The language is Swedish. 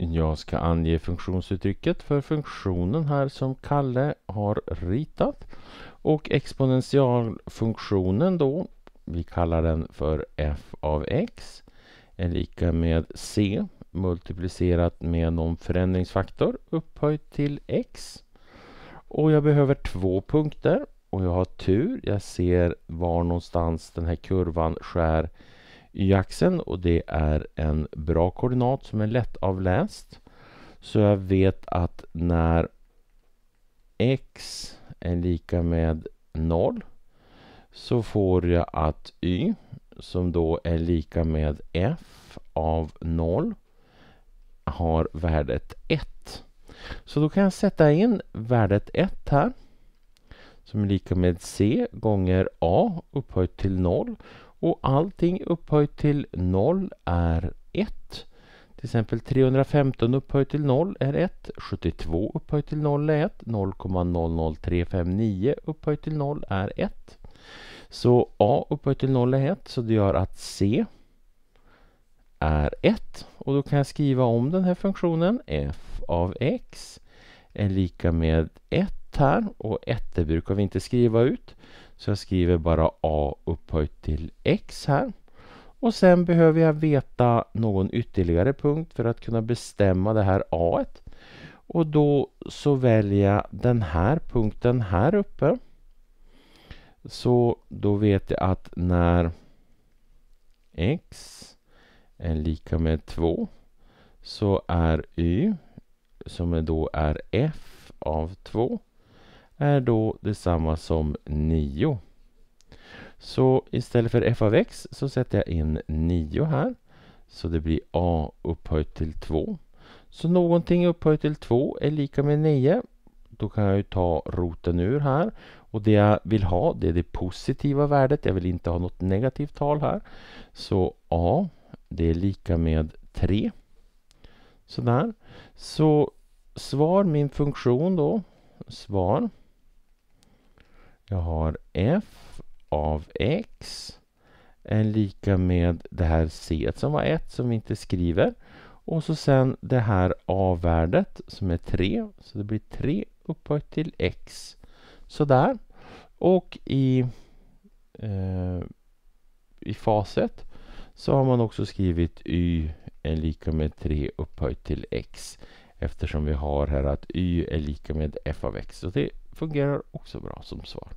Jag ska ange funktionsuttrycket för funktionen här som Kalle har ritat. Och exponentialfunktionen då, vi kallar den för f av x, är lika med c multiplicerat med någon förändringsfaktor upphöjt till x. Och jag behöver två punkter och jag har tur. Jag ser var någonstans den här kurvan skär y axeln och det är en bra koordinat som är lättavläst. Så jag vet att när x är lika med 0 så får jag att y som då är lika med f av 0 har värdet 1. Så då kan jag sätta in värdet 1 här som är lika med c gånger a upphöjt till 0 och allting upphöjt till 0 är 1. Till exempel 315 upphöjt till 0 är 1, 72 upphöjt till 0 är 1, 0,00359 upphöjt till 0 är 1. Så A upphöjt till 0 är 1, så det gör att C är 1. Och då kan jag skriva om den här funktionen. f av x är lika med 1 här och 1 brukar vi inte skriva ut. Så jag skriver bara a upphöjt till x här. Och sen behöver jag veta någon ytterligare punkt för att kunna bestämma det här a. -et. Och då så väljer jag den här punkten här uppe. Så då vet jag att när x är lika med 2 så är y, som då är f av 2, är då detsamma som 9. Så istället för f av x så sätter jag in 9 här. Så det blir a upphöjt till 2. Så någonting upphöjt till 2 är lika med 9. Då kan jag ju ta roten ur här. Och det jag vill ha det är det positiva värdet. Jag vill inte ha något negativt tal här. Så a det är lika med 3. Sådär. Så svar min funktion då. Svar jag har f av x är lika med det här c som var 1 som vi inte skriver. Och så sen det här a-värdet som är 3. Så det blir 3 upphöjt till x. Sådär. Och i, eh, i faset så har man också skrivit y är lika med 3 upphöjt till x eftersom vi har här att y är lika med f av x. Så det fungerar också bra som svar.